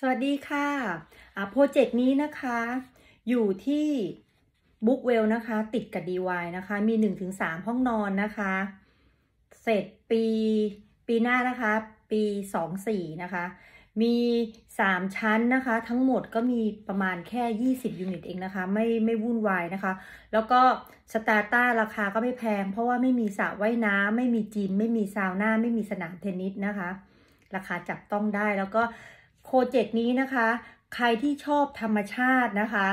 สวัสดีค่ะโปรเจกต์นี้นะคะอยู่ที่บุ๊กเวลนะคะ ติดกับ DY นะคะ มี 1-3 ห้องนอนนะคะ เสร็จปีปีหน้านะคะ ปี 24 นะคะ มี 3 ชั้นนะคะ ทั้งหมดก็มีประมาณแค่ 20ยูนิตเองนะคะ ไม่ไม่วุ่นวายนะคะ แล้วก็ สตาร์ต้าราคาก็ไม่แพง เพราะว่าไม่มีสระว่ายน้ำไม่มีจิมไม่มีซาวน่าไม่มีสนามเทนนิสนะคะ ราคาจับต้องได้แล้วก็โคเจกนี้นะคะ ใครที่ชอบธรรมชาตินะคะ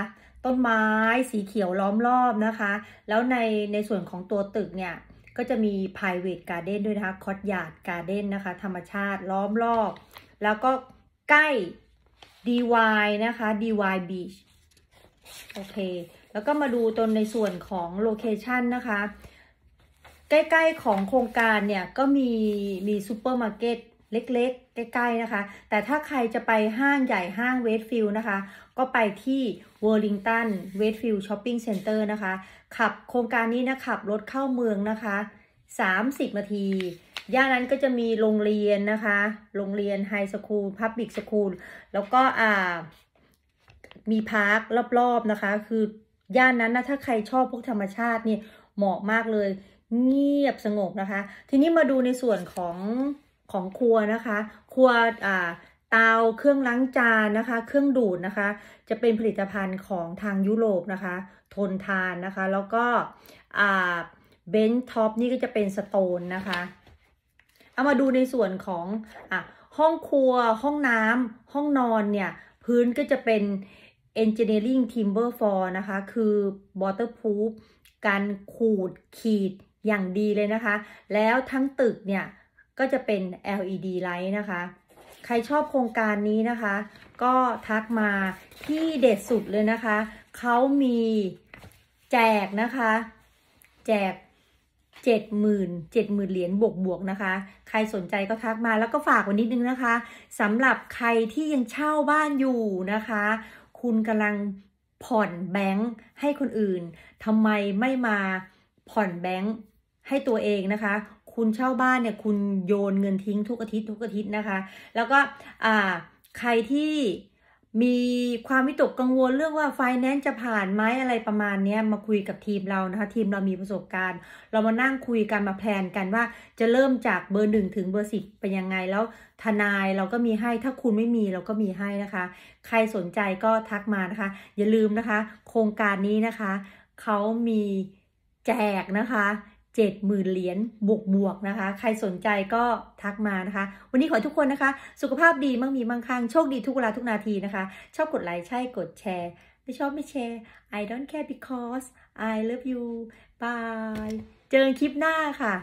ต้นไม้สีเขียวล้อมรอบนะคะ แล้วใน ในส่วนของตัวตึกเนี่ย ก็จะมี private garden ด้วยนะคะ courtyard garden นะคะ ธรรมชาติล้อม รอบ แล้วก็ใกล้ DY นะคะ DY Beach โอเค แล้วก็มาดูตนในส่วนของโลเคชันนะคะ ใกล้ๆของโครงการเนี่ย ก็มีมีซูเปอร์มาร์เก็ตเล็ก ๆ ใกล้ ๆ นะคะ แต่ถ้าใครจะไปห้างใหญ่ห้างเวสฟิลนะคะ ก็ไปที่เวอร์ลิงตันเวสฟิลช้อปปิ้งเซ็นเตอร์ นะคะ ขับโครงการนี้ นะ ขับรถเข้าเมืองนะคะ 30นาที ย่านนั้นก็จะมีโรงเรียนนะคะ โรงเรียน ไฮสคูล พับบิก สคูล แล้วก็ อ่า มี พาร์ค รอบๆนะคะ คือย่านนั้นนะถ้าใครชอบพวกธรรมชาตินี่เหมาะมากเลย เงียบสงบนะคะ ทีนี้มาดูในส่วนของของครัวนะคะ ครัวอ่าเตาเครื่องล้างจานนะคะ เครื่องดูดนะคะ จะเป็นผลิตภัณฑ์ของทางยุโรปนะคะ ทนทานนะคะ แล้วก็เบนท็อปนี่ก็จะเป็นสโตนนะคะ เอามาดูในส่วนของอห้องครัวห้องน้ำห้องนอนเนี่ย พื้นก็จะเป็น Engineering Timber f o r นะคะคือ Waterproof การขูดขีดอย่างดีเลยนะคะ แล้วทั้งตึกเนี่ยก็จะเป็น LED light นะคะ ใครชอบโครงการนี้นะคะ ก็ทักมาที่เด็ดสุดเลยนะคะ เขามีแจกนะคะ แจกเจ็ดหมื่นเจ็ดหมื่นเหรียญบวกบวกนะคะ ใครสนใจก็ทักมาแล้วก็ฝากวันนิดนึงนะคะ สำหรับใครที่ยังเช่าบ้านอยู่นะคะ คุณกำลังผ่อนแบงค์ให้คนอื่น ทำไมไม่มาผ่อนแบงค์ให้ตัวเองนะคะคุณเช่าบ้านเนี่ยคุณโยนเงินทิ้งทุกอาทิตย์ ทุกอาทิตย์นะคะ แล้วก็อ่า ใครที่มีความวิตกกังวลเรื่องว่าไฟแนนซ์จะผ่านไหมอะไรประมาณนี้มาคุยกับทีมเรานะคะทีมเรามีประสบการณ์ เรามานั่งคุยกันมาแพลนกันว่าจะเริ่มจากเบอร์หนึ่งถึงเบอร์สิบเป็นยังไง แล้วทนายเราก็มีให้ถ้าคุณไม่มีเราก็มีให้นะคะ ใครสนใจก็ทักมานะคะ อย่าลืมนะคะ โครงการนี้นะคะเขามีแจกนะคะ70,000เหรียญบวกบวกนะคะ ใครสนใจก็ทักมานะคะ วันนี้ขอทุกคนนะคะ สุขภาพดีมั่งมีมั่งคั่งโชคดีทุกเวลาทุกนาทีนะคะ ชอบกดไลค์ใช่กดแชร์ ไม่ชอบไม่แชร์ I don't care because I love you bye เจอคลิปหน้าค่ะ